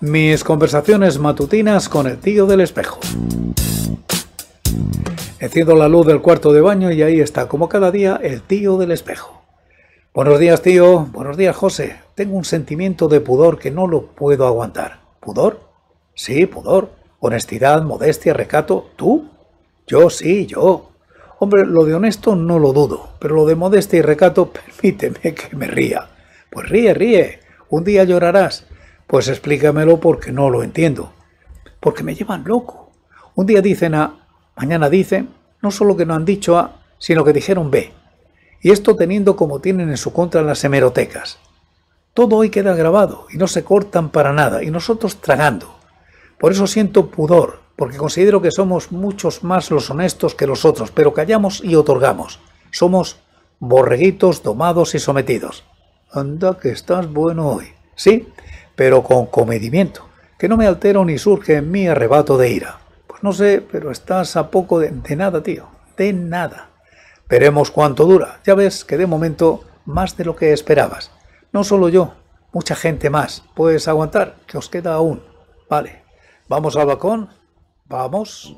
Mis conversaciones matutinas con el tío del espejo. Enciendo la luz del cuarto de baño y ahí está, como cada día, el tío del espejo. Buenos días, tío. Buenos días, José. Tengo un sentimiento de pudor que no lo puedo aguantar. ¿Pudor? Sí, pudor. Honestidad, modestia, recato. ¿Tú? Yo sí, yo. Hombre, lo de honesto no lo dudo, pero lo de modestia y recato, permíteme que me ría. Pues ríe, ríe. Un día llorarás. Pues explícamelo porque no lo entiendo. Porque me llevan loco. Un día dicen A, mañana dicen, no solo que no han dicho A, sino que dijeron B. Y esto teniendo como tienen en su contra las hemerotecas. Todo hoy queda grabado y no se cortan para nada, y nosotros tragando. Por eso siento pudor, porque considero que somos muchos más los honestos que los otros, pero callamos y otorgamos. Somos borreguitos domados y sometidos anda que estás bueno hoy. Sí, pero con comedimiento, que no me altero ni surge en mí arrebato de ira. Pues no sé, pero estás a poco de, nada, tío, de nada. Veremos cuánto dura. Ya ves que de momento más de lo que esperabas. No solo yo, mucha gente más. Puedes aguantar, que os queda aún. Vale, vamos al balcón. Vamos.